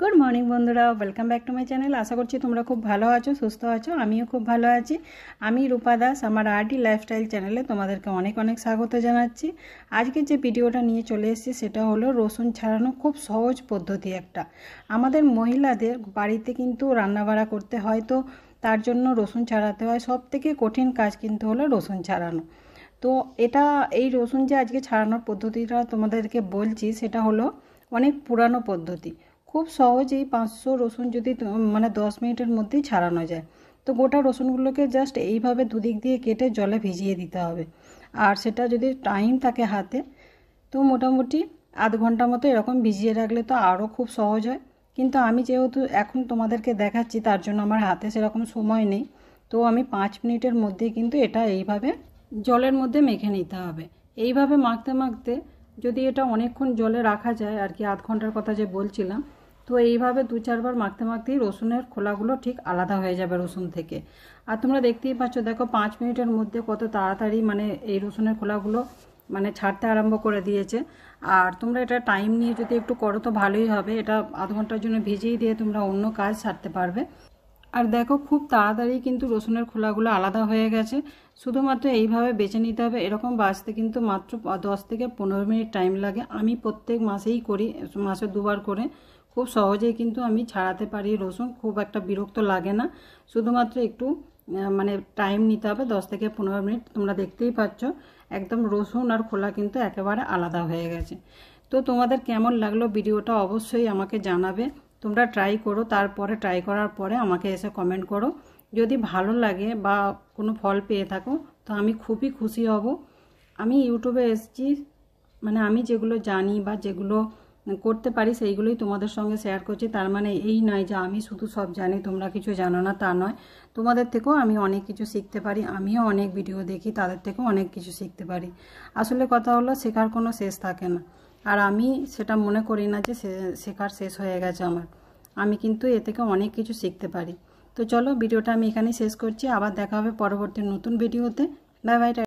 good morning বন্ধুরা welcome back to my channel আশা করছি তোমরা খুব ভালো আছো সুস্থ আছো আমিও খুব ভালো আছি আমি রূপা দাস আমার আর্টি লাইফস্টাইল চ্যানেলে তোমাদেরকে অনেক অনেক স্বাগত জানাচ্ছি আজকে যে ভিডিওটা নিয়ে চলে এসেছি সেটা হলো রসুন ছাড়ানো খুব সহজ পদ্ধতি একটা আমাদের মহিলাদের বাড়িতে কিন্তু রান্নাবাড়া করতে হয় তো তার জন্য রসুন ছাড়াতে হয় সব থেকে কঠিন কাজ কিন্তু হলো রসুন ছাড়ানো তো এটা এই রসুন যে আজকে ছাড়ানোর পদ্ধতিটা তোমাদেরকে বলছি সেটা হলো অনেক পুরানো পদ্ধতি খুব সহজেই পাঁচশো রসুন যদি মানে দশ মিনিটের মধ্যেই ছাড়ানো যায় তো গোটা রসুনগুলোকে জাস্ট এইভাবে দুদিক দিয়ে কেটে জলে ভিজিয়ে দিতে হবে আর সেটা যদি টাইম থাকে হাতে তো মোটামুটি আধ ঘন্টা মতো এরকম ভিজিয়ে রাখলে তো আরও খুব সহজ হয় কিন্তু আমি যেহেতু এখন তোমাদেরকে দেখাচ্ছি তার জন্য আমার হাতে সেরকম সময় নেই তো আমি পাঁচ মিনিটের মধ্যে কিন্তু এটা এইভাবে জলের মধ্যে মেখে নিতে হবে এইভাবে মাখতে মাখতে যদি এটা অনেকক্ষণ জলে রাখা যায় আর কি আধ ঘন্টার কথা যে বলছিলাম তো এইভাবে দু চারবার মাখতে মাখতেই রসুনের খোলাগুলো ঠিক আলাদা হয়ে যাবে রসুন থেকে আর তোমরা দেখতেই পাচ্ছ দেখো পাঁচ মিনিটের মধ্যে কত তাড়াতাড়ি মানে এই রসুনের খোলাগুলো মানে ছাড়তে আরম্ভ করে দিয়েছে আর তোমরা এটা টাইম নিয়ে যদি একটু করো তো ভালোই হবে এটা আধ ঘন্টার জন্য ভেজেই দিয়ে তোমরা অন্য কাজ ছাড়তে পারবে আর দেখো খুব তাড়াতাড়ি কিন্তু রসুনের খোলাগুলো আলাদা হয়ে গেছে শুধুমাত্র এইভাবে বেছে নিতে হবে এরকম বাঁচতে কিন্তু মাত্র দশ থেকে পনেরো মিনিট টাইম লাগে আমি প্রত্যেক মাসেই করি মাসে দুবার করে খুব সহজেই কিন্তু আমি ছাড়াতে পারি রসুন খুব একটা বিরক্ত লাগে না শুধুমাত্র একটু মানে টাইম নিতে হবে দশ থেকে পনেরো মিনিট তোমরা দেখতেই পাচ্ছ একদম রসুন আর খোলা কিন্তু একেবারে আলাদা হয়ে গেছে তো তোমাদের কেমন লাগলো ভিডিওটা অবশ্যই আমাকে জানাবে তোমরা ট্রাই করো তারপরে ট্রাই করার পরে আমাকে এসে কমেন্ট করো যদি ভালো লাগে বা কোনো ফল পেয়ে থাকো তো আমি খুবই খুশি হব আমি ইউটিউবে এসেছি মানে আমি যেগুলো জানি বা যেগুলো করতে পারি সেইগুলোই তোমাদের সঙ্গে শেয়ার করছি তার মানে এই নয় যে আমি শুধু সব জানি তোমরা কিছু জানো না তা নয় তোমাদের থেকেও আমি অনেক কিছু শিখতে পারি আমিও অনেক ভিডিও দেখি তাদের থেকেও অনেক কিছু শিখতে পারি আসলে কথা হলো শেখার কোনো শেষ থাকে না আর আমি সেটা মনে করি না যে শেখার শেষ হয়ে গেছে আমার আমি কিন্তু এ থেকে অনেক কিছু শিখতে পারি তো চলো ভিডিওটা আমি এখানেই শেষ করছি আবার দেখা হবে পরবর্তী নতুন ভিডিওতে বাই বাই